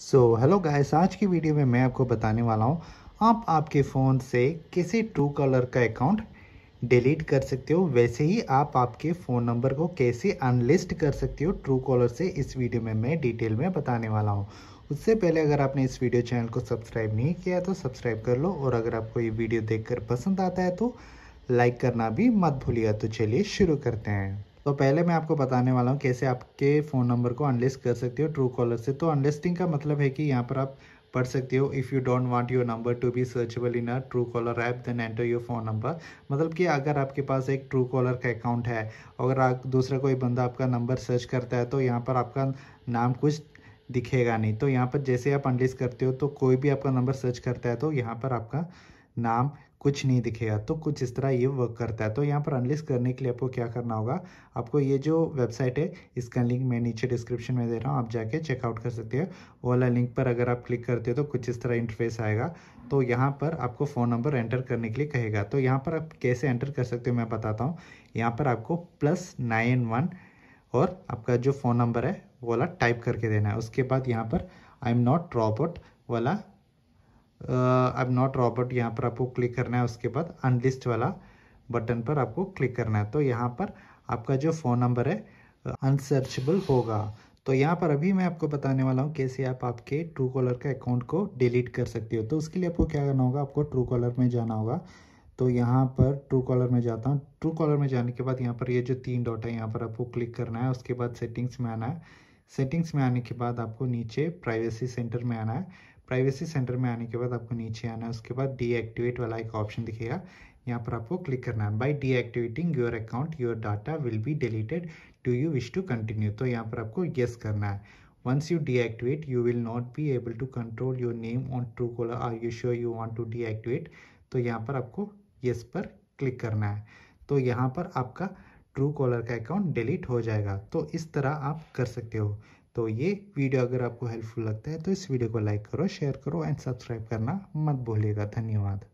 so hello guys आज की video में मैं आपको बताने वाला हूँ आप आपके फ़ोन से किसी ट्रू कलर का अकाउंट डिलीट कर सकते हो वैसे ही आप आपके फ़ोन नंबर को कैसे अनलिस्ट कर सकते हो ट्रू कॉलर से इस वीडियो में मैं डिटेल में बताने वाला हूँ उससे पहले अगर आपने इस वीडियो चैनल को सब्सक्राइब नहीं किया तो सब्सक्राइब कर लो और अगर आपको ये वीडियो देखकर पसंद आता है तो लाइक करना भी मत भूलिएगा तो चलिए शुरू करते हैं तो पहले मैं आपको बताने वाला हूँ कैसे आपके फ़ोन नंबर को अनलिस्ट कर सकते हो ट्रू कॉलर से तो अनलिस्टिंग का मतलब है कि यहाँ पर आप पढ़ सकते हो if you don't want your number to be searchable in a Truecaller app then enter your phone number मतलब कि अगर आपके पास एक ट्रू कॉलर का अकाउंट है अगर आप दूसरा कोई बंदा आपका नंबर सर्च करता है तो यहाँ पर आपका नाम कुछ दिखेगा नहीं तो यहाँ पर जैसे आप अनलिस्ट करते हो तो कोई भी आपका नंबर सर्च करता है तो यहाँ पर आपका नाम कुछ नहीं दिखेगा तो कुछ इस तरह ये वर्क करता है तो यहाँ पर अनलिस्ट करने के लिए आपको क्या करना होगा आपको ये जो वेबसाइट है इसका लिंक मैं नीचे डिस्क्रिप्शन में दे रहा हूँ आप जाके चेकआउट कर सकते हैं वाला लिंक पर अगर आप क्लिक करते हो तो कुछ इस तरह इंटरफेस आएगा तो यहाँ पर आपको फ़ोन नंबर एंटर करने के लिए कहेगा तो यहाँ पर आप कैसे एंटर कर सकते हो मैं बताता हूँ यहाँ पर आपको प्लस नाइन वन और आपका जो फ़ोन नंबर है वो वाला टाइप करके देना है उसके बाद यहाँ पर आई एम नॉट रॉबोट वाला अब नॉट रॉबर्ट यहाँ पर आपको क्लिक करना है उसके बाद अनलिस्ट वाला बटन पर आपको क्लिक करना है तो यहाँ पर आपका जो फ़ोन नंबर है अनसर्चेबल होगा तो यहाँ पर अभी मैं आपको बताने वाला हूँ कैसे आप आपके ट्रू कॉलर के अकाउंट को डिलीट कर सकते हो तो उसके लिए आपको क्या करना होगा आपको ट्रू कॉलर में जाना होगा तो यहाँ पर ट्रू कॉलर में जाता हूँ ट्रू कॉलर में जाने के बाद यहाँ पर ये यह जो तीन डॉट है यहाँ पर आपको क्लिक करना है उसके बाद सेटिंग्स में आना है सेटिंग्स में आने के बाद आपको नीचे प्राइवेसी सेंटर में आना है प्राइवेसी सेंटर में आने के बाद आपको नीचे आना है उसके बाद डीएक्टिवेट वाला एक ऑप्शन दिखेगा यहाँ पर आपको क्लिक करना है by deactivating your account your data will be deleted do you wish to continue तो यहाँ पर आपको येस करना है once you deactivate you will not be able to control your name on Truecaller are you sure you want to deactivate तो यहाँ पर आपको येस पर क्लिक करना है तो यहाँ पर आपका ट्रू कॉलर का अकाउंट डिलीट हो जाएगा तो इस तरह आप कर सकते हो तो ये वीडियो अगर आपको हेल्पफुल लगता है तो इस वीडियो को लाइक करो शेयर करो एंड सब्सक्राइब करना मत भूलिएगा धन्यवाद